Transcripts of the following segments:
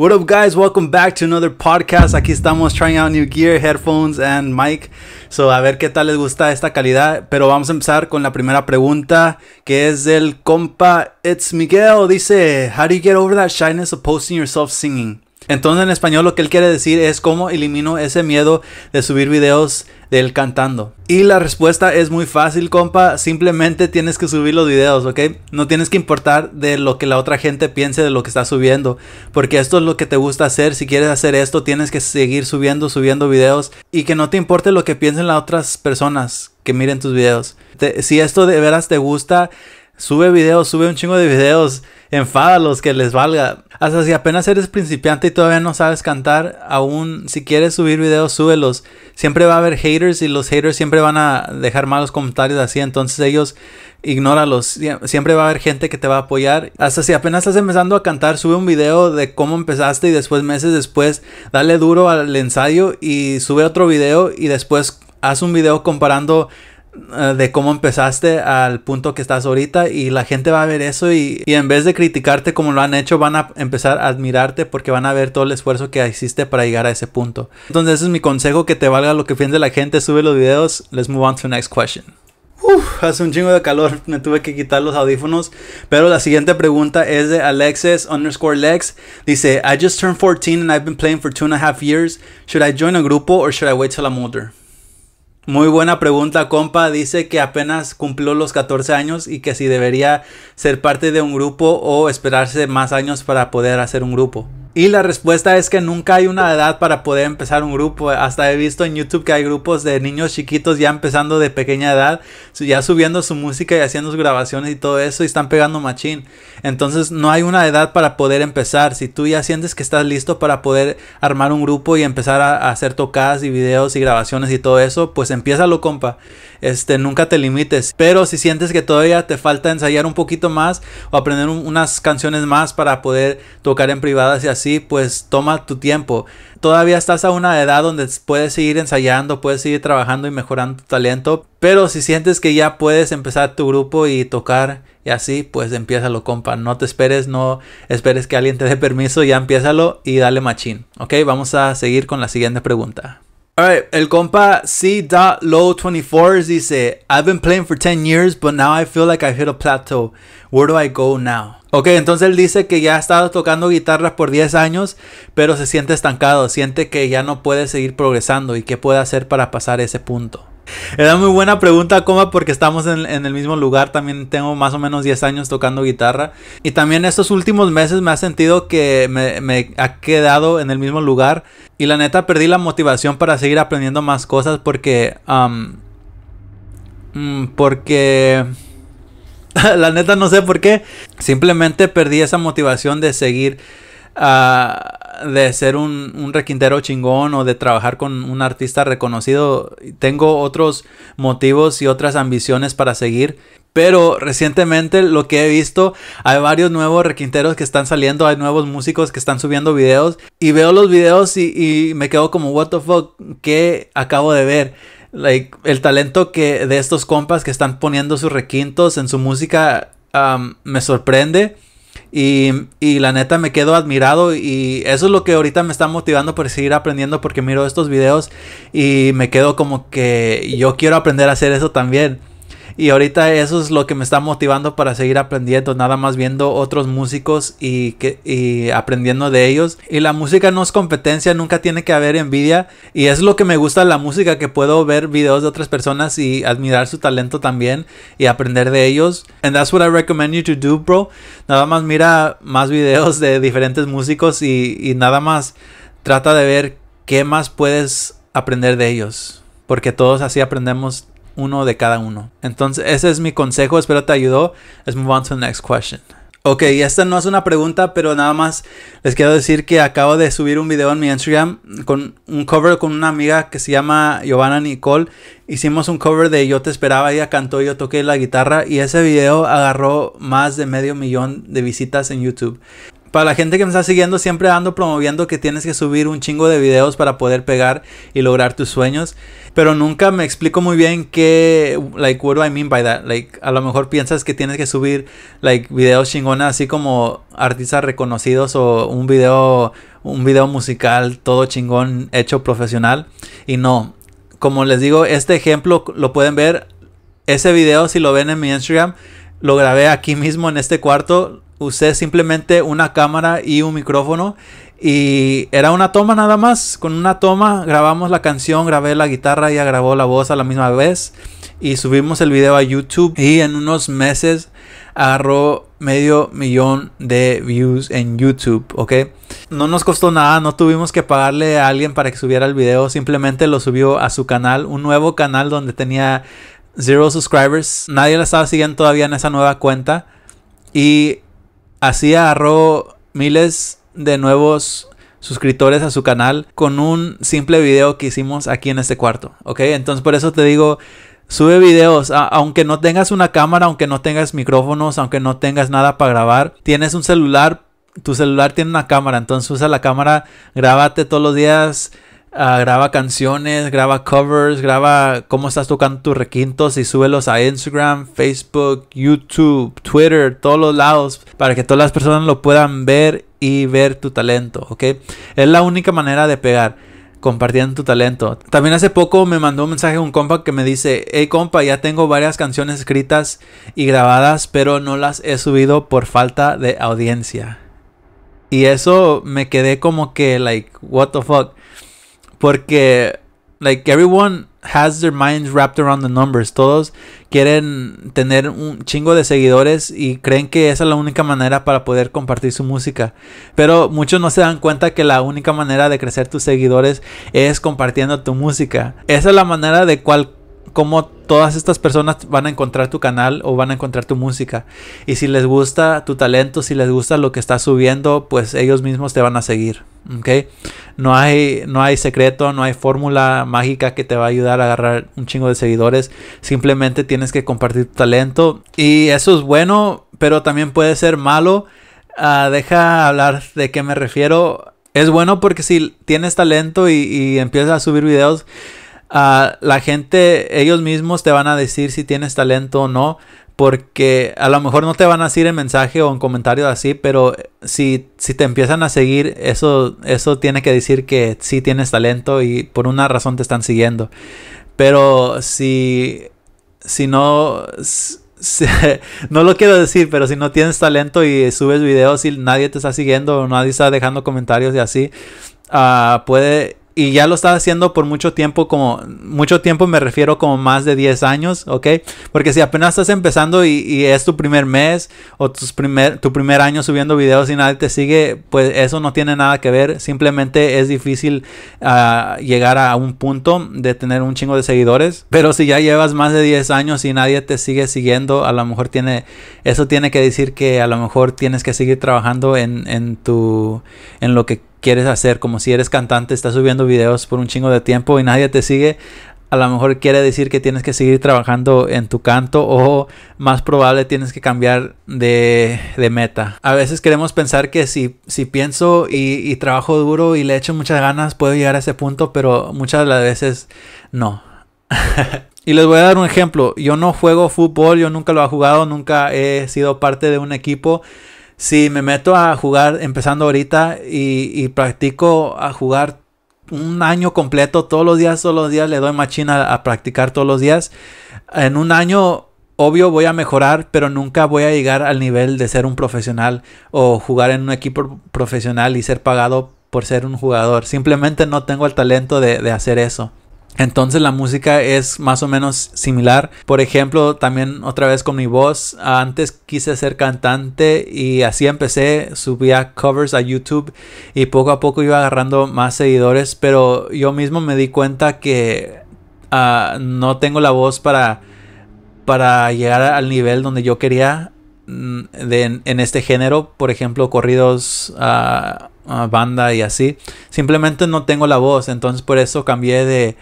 What up, guys? Welcome back to another podcast. Aquí estamos trying out new gear, headphones and mic. So, a ver qué tal les gusta esta calidad. Pero vamos a empezar con la primera pregunta, que es del compa It's Miguel. Dice, How do you get over that shyness of posting yourself singing? Entonces en español lo que él quiere decir es cómo elimino ese miedo de subir videos de él cantando. Y la respuesta es muy fácil, compa. Simplemente tienes que subir los videos, ¿ok? No tienes que importar de lo que la otra gente piense de lo que estás subiendo. Porque esto es lo que te gusta hacer. Si quieres hacer esto, tienes que seguir subiendo, subiendo videos. Y que no te importe lo que piensen las otras personas que miren tus videos. si esto de veras te gusta, Sube videos, sube un chingo de videos, enfádalos, que les valga. Hasta si apenas eres principiante y todavía no sabes cantar, aún si quieres subir videos, súbelos. Siempre va a haber haters y los haters siempre van a dejar malos comentarios así, entonces ellos ignóralos. Siempre va a haber gente que te va a apoyar. Hasta si apenas estás empezando a cantar, sube un video de cómo empezaste y después, meses después, dale duro al ensayo y sube otro video y después haz un video comparando eh, de cómo empezaste al punto que estás ahorita y la gente va a ver eso y, en vez de criticarte como lo han hecho van a empezar a admirarte porque van a ver todo el esfuerzo que hiciste para llegar a ese punto. Entonces ese es mi consejo que te valga lo que piense la gente, sube los videos, let's move on to the next question. hace un chingo de calor, me tuve que quitar los audífonos. Pero la siguiente pregunta es de Alexis underscore Lex. Dice, I just turned 14 and I've been playing for two and a half years. Should I join a grupo or should I wait till I'm older? Muy buena pregunta, compa. Dice que apenas cumplió los 14 años y que si debería ser parte de un grupo o esperarse más años para poder hacer un grupo. Y la respuesta es que nunca hay una edad para poder empezar un grupo. Hasta he visto en YouTube que hay grupos de niños chiquitos ya empezando de pequeña edad, ya subiendo su música y haciendo sus grabaciones y todo eso y están pegando machín. Entonces no hay una edad para poder empezar. Si tú ya sientes que estás listo para poder armar un grupo y empezar a, hacer tocadas y videos y grabaciones y todo eso, pues lo compa. Este, nunca te limites. Pero si sientes que todavía te falta ensayar un poquito más o aprender unas canciones más para poder tocar en privadas y así pues toma tu tiempo. Todavía estás a una edad donde puedes seguir ensayando, puedes seguir trabajando y mejorando tu talento, pero si sientes que ya puedes empezar tu grupo y tocar y así, pues empieza lo compa. No te esperes, no esperes que alguien te dé permiso, ya empiézalo y dale machín. Ok, vamos a seguir con la siguiente pregunta. Alright, el compa C.Low24 dice, I've been playing for 10 years, but now I feel like I hit a plateau. Where do I go now? Ok, entonces él dice que ya ha estado tocando guitarra por 10 años, pero se siente estancado, siente que ya no puede seguir progresando y qué puede hacer para pasar ese punto. Era muy buena pregunta, Coma, porque estamos en, el mismo lugar. También tengo más o menos 10 años tocando guitarra. Y también estos últimos meses me ha sentido que me, ha quedado en el mismo lugar. Y la neta perdí la motivación para seguir aprendiendo más cosas porque... Mm, porque... la neta no sé por qué. Simplemente perdí esa motivación de seguir, ah, de ser un, requintero chingón o de trabajar con un artista reconocido. Tengo otros motivos y otras ambiciones para seguir. Pero recientemente lo que he visto, hay varios nuevos requinteros que están saliendo, hay nuevos músicos que están subiendo videos y veo los videos y, y me quedo como, what the fuck, ¿qué acabo de ver? like, el talento que de estos compas que están poniendo sus requintos en su música um, me sorprende. Y, y, la neta me quedo admirado y eso es lo que ahorita me está motivando por seguir aprendiendo porque miro estos videos y me quedo como que yo quiero aprender a hacer eso también. Y ahorita eso es lo que me está motivando para seguir aprendiendo, nada más viendo otros músicos y, que, y aprendiendo de ellos. Y la música no es competencia, nunca tiene que haber envidia. Y es lo que me gusta de la música, que puedo ver videos de otras personas y admirar su talento también y aprender de ellos. And that's what I recommend you to do, bro. Nada más mira más videos de diferentes músicos y, y nada más trata de ver qué más puedes aprender de ellos. Porque todos así aprendemos uno de cada uno. Entonces, ese es mi consejo, espero te ayudó. Let's move on to the next question. Ok, esta no es una pregunta, pero nada más les quiero decir que acabo de subir un video en mi Instagram con un cover con una amiga que se llama Giovanna Nicole. Hicimos un cover de Yo te esperaba, ella cantó, yo toqué la guitarra y ese video agarró más de medio millón de visitas en YouTube. Para la gente que me está siguiendo, siempre ando promoviendo que tienes que subir un chingo de videos para poder pegar y lograr tus sueños. Pero nunca me explico muy bien qué, like, what do I mean by that? Like, a lo mejor piensas que tienes que subir, like, videos chingonas, así como artistas reconocidos o un video, un video musical todo chingón hecho profesional. Y no, como les digo, este ejemplo lo pueden ver. Ese video, si lo ven en mi Instagram, lo grabé aquí mismo en este cuarto usé simplemente una cámara y un micrófono y era una toma nada más. Con una toma grabamos la canción, grabé la guitarra, y grabó la voz a la misma vez y subimos el video a YouTube y en unos meses agarró medio millón de views en YouTube, ¿ok? No nos costó nada, no tuvimos que pagarle a alguien para que subiera el video, simplemente lo subió a su canal, un nuevo canal donde tenía zero subscribers, nadie la estaba siguiendo todavía en esa nueva cuenta y Así agarró miles de nuevos suscriptores a su canal con un simple video que hicimos aquí en este cuarto, ¿ok? Entonces por eso te digo, sube videos, aunque no tengas una cámara, aunque no tengas micrófonos, aunque no tengas nada para grabar, tienes un celular, tu celular tiene una cámara, entonces usa la cámara, grábate todos los días, Ah, graba canciones, graba covers, graba cómo estás tocando tus requintos y súbelos a Instagram, Facebook, YouTube, Twitter, todos los lados para que todas las personas lo puedan ver y ver tu talento, ¿ok? Es la única manera de pegar compartiendo tu talento. También hace poco me mandó un mensaje un compa que me dice, hey compa, ya tengo varias canciones escritas y grabadas, pero no las he subido por falta de audiencia. Y eso me quedé como que, like, what the fuck. Porque, like, everyone has their minds wrapped around the numbers. Todos quieren tener un chingo de seguidores y creen que esa es la única manera para poder compartir su música. Pero muchos no se dan cuenta que la única manera de crecer tus seguidores es compartiendo tu música. Esa es la manera de cual cómo todas estas personas van a encontrar tu canal o van a encontrar tu música. Y si les gusta tu talento, si les gusta lo que estás subiendo, pues ellos mismos te van a seguir. Okay. No hay, no hay secreto, no hay fórmula mágica que te va a ayudar a agarrar un chingo de seguidores. Simplemente tienes que compartir tu talento. Y eso es bueno, pero también puede ser malo. Ah, deja hablar de qué me refiero. Es bueno porque si tienes talento y, y empiezas a subir videos, ah, la gente, ellos mismos te van a decir si tienes talento o no porque a lo mejor no te van a decir el mensaje o un comentario así, pero eh, si, si te empiezan a seguir, eso, eso tiene que decir que sí tienes talento y por una razón te están siguiendo. Pero si, si no... no lo quiero decir, pero si no tienes talento y subes videos y nadie te está siguiendo o nadie está dejando comentarios y así, ah, puede y ya lo estaba haciendo por mucho tiempo, como mucho tiempo me refiero como más de 10 años, ¿ok? Porque si apenas estás empezando y, es tu primer mes o primer, tu primer año subiendo videos y nadie te sigue, pues eso no tiene nada que ver, simplemente es difícil ah, llegar a un punto de tener un chingo de seguidores, pero si ya llevas más de 10 años y nadie te sigue siguiendo, a lo mejor tiene, eso tiene que decir que a lo mejor tienes que seguir trabajando en, tu, en lo que quieres hacer, como si eres cantante, estás subiendo videos por un chingo de tiempo y nadie te sigue, a lo mejor quiere decir que tienes que seguir trabajando en tu canto o más probable tienes que cambiar de, meta. A veces queremos pensar que si, si pienso y, y, trabajo duro y le echo muchas ganas puedo llegar a ese punto, pero muchas de las veces no. y les voy a dar un ejemplo. Yo no juego fútbol, yo nunca lo he jugado, nunca he sido parte de un equipo si me meto a jugar empezando ahorita y, y, practico a jugar un año completo todos los días, todos los días le doy machina a practicar todos los días, en un año obvio voy a mejorar, pero nunca voy a llegar al nivel de ser un profesional o jugar en un equipo profesional y ser pagado por ser un jugador. Simplemente no tengo el talento de hacer eso. Entonces la música es más o menos similar. Por ejemplo, también otra vez con mi voz. Antes quise ser cantante y así empecé. Subía covers a YouTube y poco a poco iba agarrando más seguidores. Pero yo mismo me di cuenta que ah, no tengo la voz para, para llegar al nivel donde yo quería mm, en, este género. Por ejemplo, corridos... Ah, banda y así. Simplemente no tengo la voz, entonces por eso cambié de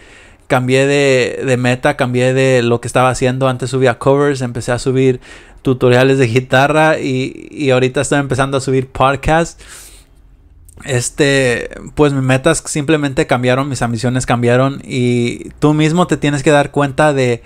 cambié de, meta, cambié de lo que estaba haciendo. Antes subía covers, empecé a subir tutoriales de guitarra y, y ahorita estoy empezando a subir podcasts. Este, pues mis metas simplemente cambiaron, mis ambiciones cambiaron y tú mismo te tienes que dar cuenta de,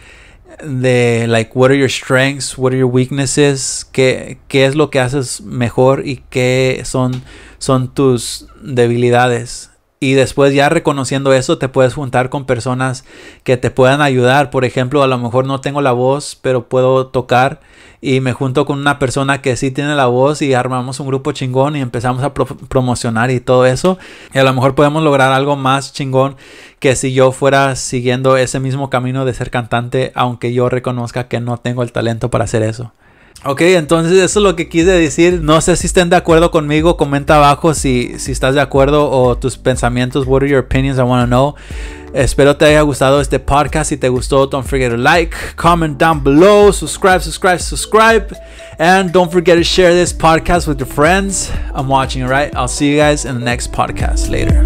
de like what are your strengths, what are your weaknesses, qué, qué es lo que haces mejor y qué son son tus debilidades. Y después ya reconociendo eso te puedes juntar con personas que te puedan ayudar. Por ejemplo, a lo mejor no tengo la voz, pero puedo tocar y me junto con una persona que sí tiene la voz y armamos un grupo chingón y empezamos a promocionar y todo eso. Y a lo mejor podemos lograr algo más chingón que si yo fuera siguiendo ese mismo camino de ser cantante, aunque yo reconozca que no tengo el talento para hacer eso. Ok, entonces eso es lo que quise decir. No sé si estén de acuerdo conmigo. Comenta abajo si, si estás de acuerdo o tus pensamientos. What are your opinions? I want to know. Espero te haya gustado este podcast. Si te gustó, don't forget to like, comment down below, subscribe, subscribe, subscribe. And don't forget to share this podcast with your friends. I'm watching, right? I'll see you guys in the next podcast. Later.